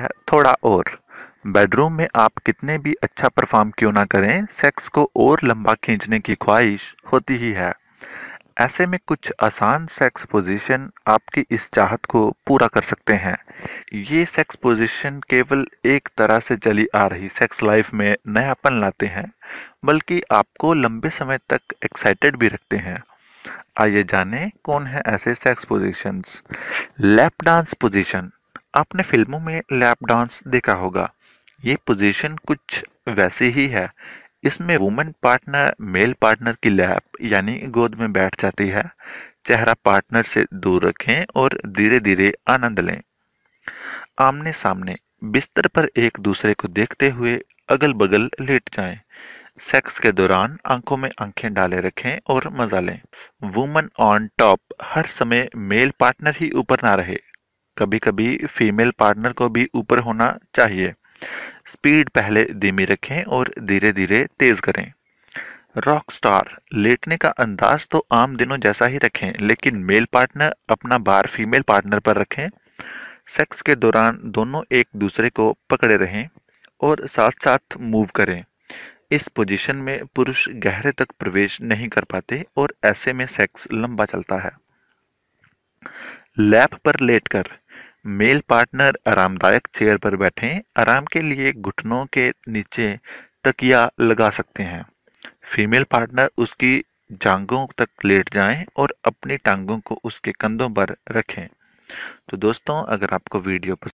है थोड़ा और बेडरूम में आप कितने भी अच्छा परफॉर्म क्यों ना करें सेक्स को और लंबा खींचने की ख्वाहिश होती ही है ऐसे में कुछ आसान सेक्स पोजीशन आपकी इस चाहत को पूरा कर सकते हैं ये सेक्स पोजीशन केवल एक तरह से चली आ रही सेक्स लाइफ में नयापन लाते हैं बल्कि आपको लंबे समय तक एक्साइटेड भी रखते हैं आइए जानें कौन है ऐसे sex positions lap dance position आपने फिल्मों में लैप डांस देखा होगा ये पोजीशन कुछ वैसी ही है इसमें वुमेन पार्टनर मेल पार्टनर की लैप यानी गोद में बैठ जाती है चेहरा पार्टनर से दूर रखें और धीरे धीरे आनंद लें आमने सामने बिस्तर पर एक दूसरे को देखते हुए अगल बगल लेट जाएं। सेक्स के दौरान आंखों में आंखें डाले रखें और मजा लें वुमन ऑन टॉप हर समय मेल पार्टनर ही ऊपर ना रहे कभी कभी फीमेल पार्टनर को भी ऊपर होना चाहिए स्पीड पहले धीमी रखें और धीरे धीरे तेज़ करें रॉक स्टार लेटने का अंदाज तो आम दिनों जैसा ही रखें लेकिन मेल पार्टनर अपना बार फीमेल पार्टनर पर रखें सेक्स के दौरान दोनों एक दूसरे को पकड़े रहें और साथ साथ मूव करें इस पोजीशन में पुरुष गहरे तक प्रवेश नहीं कर पाते और ऐसे में सेक्स लंबा चलता है लैप पर लेटकर मेल पार्टनर आरामदायक चेयर पर बैठें आराम के लिए घुटनों के नीचे तकिया लगा सकते हैं फीमेल पार्टनर उसकी जांगों तक लेट जाएं और अपनी टांगों को उसके कंधों पर रखें तो दोस्तों अगर आपको वीडियो पसंद